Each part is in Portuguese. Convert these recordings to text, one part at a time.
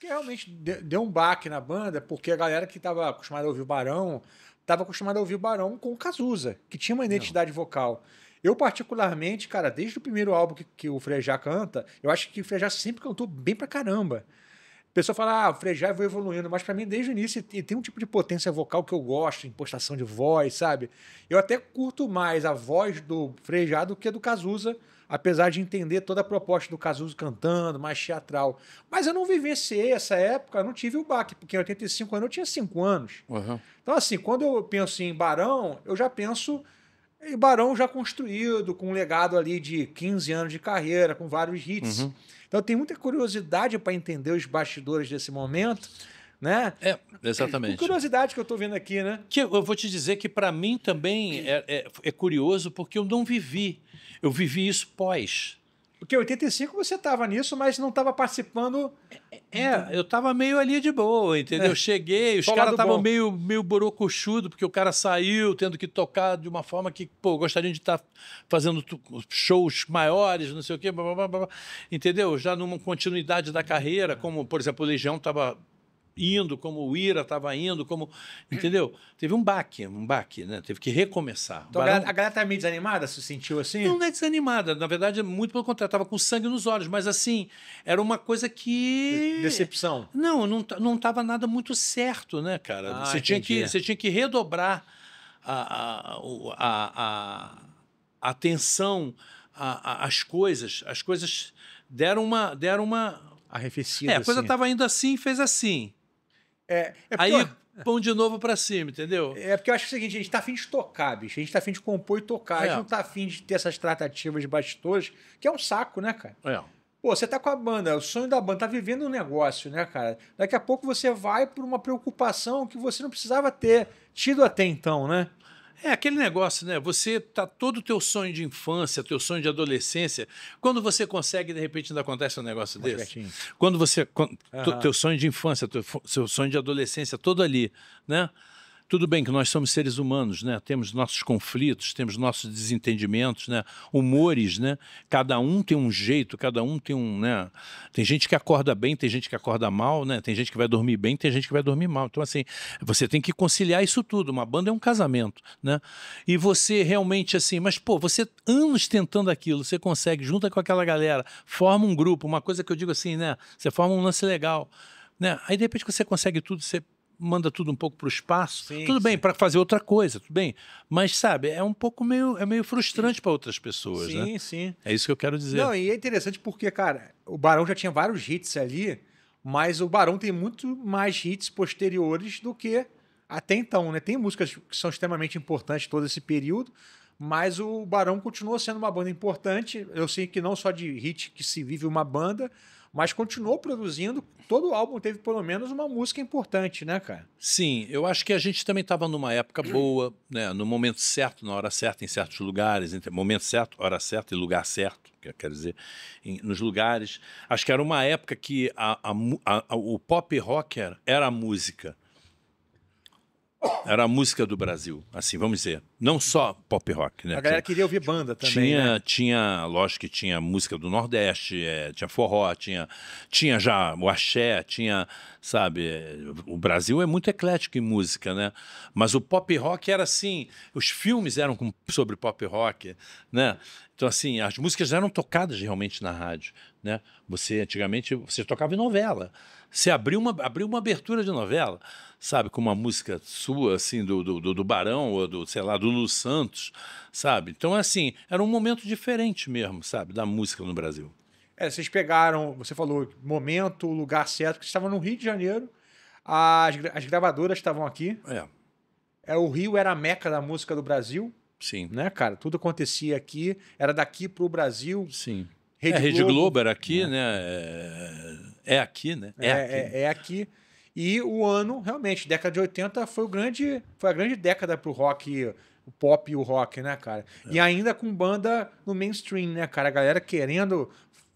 Porque realmente deu um baque na banda, porque a galera que estava acostumada a ouvir o Barão estava acostumada a ouvir o Barão com o Cazuza, que tinha uma identidade Não. vocal. Eu, particularmente, cara, desde o primeiro álbum que, que o Frejá canta, eu acho que o Frejá sempre cantou bem pra caramba. A pessoa fala, ah, o Frejá vai evoluindo, mas para mim, desde o início, ele tem um tipo de potência vocal que eu gosto, impostação de voz, sabe? Eu até curto mais a voz do Frejá do que a do Cazuza, apesar de entender toda a proposta do Casuso cantando, mais teatral. Mas eu não vivenciei essa época, não tive o baque, porque em 85 anos eu tinha 5 anos. Uhum. Então, assim, quando eu penso em Barão, eu já penso em Barão já construído, com um legado ali de 15 anos de carreira, com vários hits. Uhum. Então, eu tenho muita curiosidade para entender os bastidores desse momento né? É, exatamente. Que é, curiosidade que eu estou vendo aqui, né? Que eu vou te dizer que para mim também é, é, é, curioso porque eu não vivi. Eu vivi isso pós. Porque em 85 você estava nisso, mas não estava participando. É, é eu estava meio ali de boa, entendeu? É. Cheguei, os caras estavam meio, meio borocochudo, porque o cara saiu tendo que tocar de uma forma que, pô, gostariam de estar tá fazendo shows maiores, não sei o quê, blá, blá, blá, entendeu? Já numa continuidade da carreira, como, por exemplo, o Legião estava indo, como o Ira estava indo, como. Entendeu? Teve um baque, um baque, né? Teve que recomeçar. Então, Barão... A galera tá meio desanimada, se sentiu assim? Não, não é desanimada. Na verdade, muito pelo contrário, estava com sangue nos olhos, mas assim, era uma coisa que. decepção. Não, não, não tava nada muito certo, né, cara? Ah, você, tinha que, você tinha que redobrar a, a, a, atenção às coisas. As coisas deram uma. Deram uma... Arrefecida. É, a coisa estava assim. indo assim fez assim. É, é Aí eu... pão de novo para cima, entendeu? É porque eu acho é o seguinte, a gente tá afim de tocar, bicho. A gente tá afim de compor e tocar. É. A gente é. não tá afim de ter essas tratativas de bastidores, que é um saco, né, cara? É. Pô, você tá com a banda, o sonho da banda, tá vivendo um negócio, né, cara? Daqui a pouco você vai por uma preocupação que você não precisava ter tido até então, né? É aquele negócio, né? Você tá todo o teu sonho de infância, teu sonho de adolescência, quando você consegue, de repente, ainda acontece um negócio Mais desse. Pertinho. Quando você. Quando, uhum. Teu sonho de infância, teu, seu sonho de adolescência, todo ali, né? Tudo bem que nós somos seres humanos, né? Temos nossos conflitos, temos nossos desentendimentos, né? Humores, né? Cada um tem um jeito, cada um tem um, né? Tem gente que acorda bem, tem gente que acorda mal, né? Tem gente que vai dormir bem, tem gente que vai dormir mal. Então assim, você tem que conciliar isso tudo. Uma banda é um casamento, né? E você realmente assim, mas pô, você anos tentando aquilo, você consegue, junta com aquela galera, forma um grupo, uma coisa que eu digo assim, né? Você forma um lance legal, né? Aí de repente você consegue tudo, você manda tudo um pouco para o espaço. Sim, tudo bem, para fazer outra coisa, tudo bem. Mas, sabe, é um pouco meio, é meio frustrante para outras pessoas, sim, né? Sim, sim. É isso que eu quero dizer. Não, e é interessante porque, cara, o Barão já tinha vários hits ali, mas o Barão tem muito mais hits posteriores do que até então, né? Tem músicas que são extremamente importantes todo esse período, mas o Barão continuou sendo uma banda importante. Eu sei que não só de hit que se vive uma banda, mas continuou produzindo. Todo álbum teve pelo menos uma música importante, né, cara? Sim, eu acho que a gente também estava numa época boa, né? No momento certo, na hora certa, em certos lugares, entre momento certo, hora certa e lugar certo, quer dizer, em, nos lugares. Acho que era uma época que a, a, a, o pop rock era, era a música era a música do Brasil, assim, vamos dizer. Não só pop rock, né? A galera queria ouvir banda também. Tinha, né? tinha lógico que tinha música do Nordeste, é, tinha forró, tinha, tinha já o axé, tinha, sabe? O Brasil é muito eclético em música, né? Mas o pop rock era assim, os filmes eram com, sobre pop rock, né? Então, assim, as músicas eram tocadas realmente na rádio, né? Você, antigamente, você tocava em novela. Você abriu uma, abriu uma abertura de novela sabe, com uma música sua, assim, do, do, do Barão ou do, sei lá, do Lu Santos, sabe? Então, assim, era um momento diferente mesmo, sabe, da música no Brasil. É, vocês pegaram, você falou, momento, lugar certo, que estavam no Rio de Janeiro, as, as gravadoras estavam aqui. É. é. O Rio era a meca da música do Brasil. Sim. Né, cara? Tudo acontecia aqui, era daqui pro Brasil. Sim. Rede, é, Rede Globo, era aqui, né? Né? é. né? É, aqui, né? É, é aqui. É, é aqui. E o ano, realmente, década de 80 foi, o grande, foi a grande década para o rock, o pop e o rock, né, cara? É. E ainda com banda no mainstream, né, cara? A galera querendo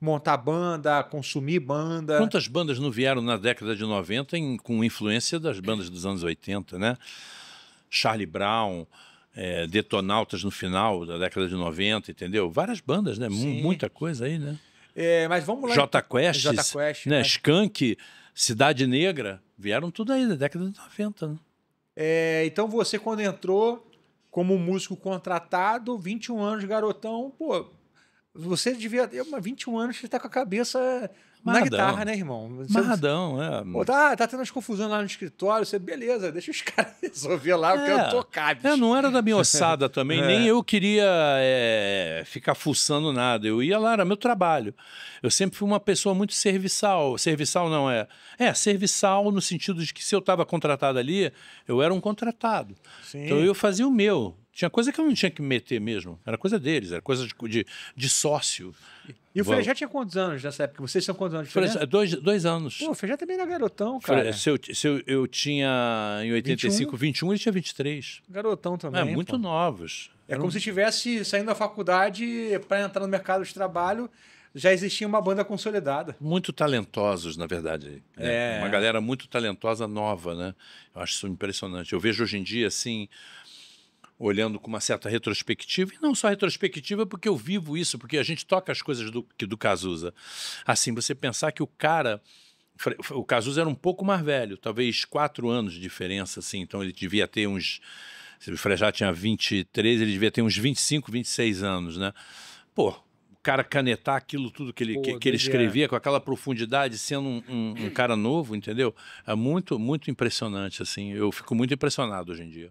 montar banda, consumir banda. Quantas bandas não vieram na década de 90 em, com influência das bandas dos anos 80, né? Charlie Brown, é, Detonautas no final da década de 90, entendeu? Várias bandas, né? Muita coisa aí, né? É, mas vamos lá. J Quest, J Quest né? né? Skunk, Cidade Negra, vieram tudo aí, da década de 90. Né? É, então você, quando entrou como músico contratado, 21 anos, garotão, pô, você devia ter 21 anos, você está com a cabeça na guitarra, né, irmão? Você, Marradão, é. Pô, tá, tá tendo as confusões lá no escritório, você, beleza, deixa os caras resolver lá, é. eu quero tocar, É, não era da minha ossada também, é. nem eu queria é, ficar fuçando nada. Eu ia lá, era meu trabalho. Eu sempre fui uma pessoa muito serviçal. Serviçal não é. É, serviçal no sentido de que se eu estava contratado ali, eu era um contratado. Sim. Então eu fazia o meu. Tinha coisa que eu não tinha que meter mesmo. Era coisa deles, era coisa de, de, de sócio. E o Feijão Frejá tinha quantos anos nessa época? Vocês são quantos anos Frejá, dois, dois anos. Pô, o Frejá também era garotão, cara. Se eu, se eu, eu tinha em 85, 21, 21 ele tinha 23. Garotão também. É, muito pô. novos. É como se estivesse saindo da faculdade para entrar no mercado de trabalho já existia uma banda consolidada. Muito talentosos, na verdade. Né? É. Uma galera muito talentosa, nova, né? Eu acho isso impressionante. Eu vejo hoje em dia, assim, olhando com uma certa retrospectiva, e não só retrospectiva, porque eu vivo isso, porque a gente toca as coisas do, do Cazuza. Assim, você pensar que o cara. O Cazuza era um pouco mais velho, talvez quatro anos de diferença, assim, então ele devia ter uns. Se o Frejá tinha 23, ele devia ter uns 25, 26 anos, né? Pô, o cara canetar aquilo tudo que ele, Pô, que, que, ele escrevia é. com aquela profundidade, sendo um, um, um cara novo, entendeu? É muito, muito impressionante, assim. Eu fico muito impressionado hoje em dia.